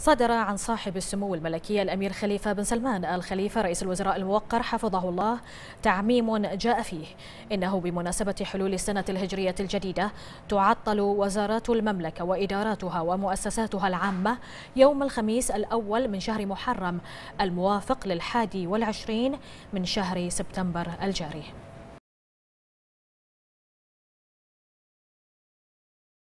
صدر عن صاحب السمو الملكي الأمير خليفة بن سلمان آل خليفة رئيس الوزراء الموقر حفظه الله تعميم جاء فيه إنه بمناسبة حلول السنة الهجرية الجديدة تعطل وزارات المملكة وإداراتها ومؤسساتها العامة يوم الخميس الأول من شهر محرم الموافق للحادي والعشرين من شهر سبتمبر الجاري